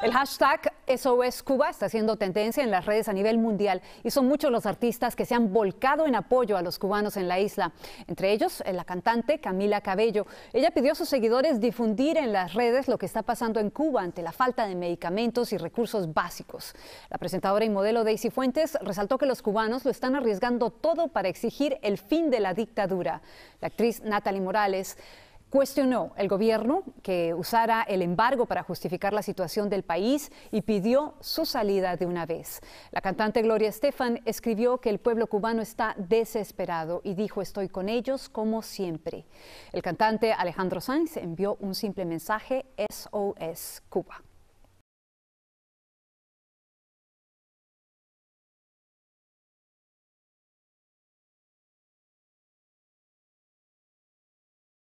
El hashtag SOS Cuba está haciendo tendencia en las redes a nivel mundial y son muchos los artistas que se han volcado en apoyo a los cubanos en la isla, entre ellos eh, la cantante Camila Cabello. Ella pidió a sus seguidores difundir en las redes lo que está pasando en Cuba ante la falta de medicamentos y recursos básicos. La presentadora y modelo Daisy Fuentes resaltó que los cubanos lo están arriesgando todo para exigir el fin de la dictadura. La actriz Natalie Morales cuestionó el gobierno que usara el embargo para justificar la situación del país y pidió su salida de una vez. La cantante Gloria Estefan escribió que el pueblo cubano está desesperado y dijo estoy con ellos como siempre. El cantante Alejandro Sanz envió un simple mensaje SOS Cuba.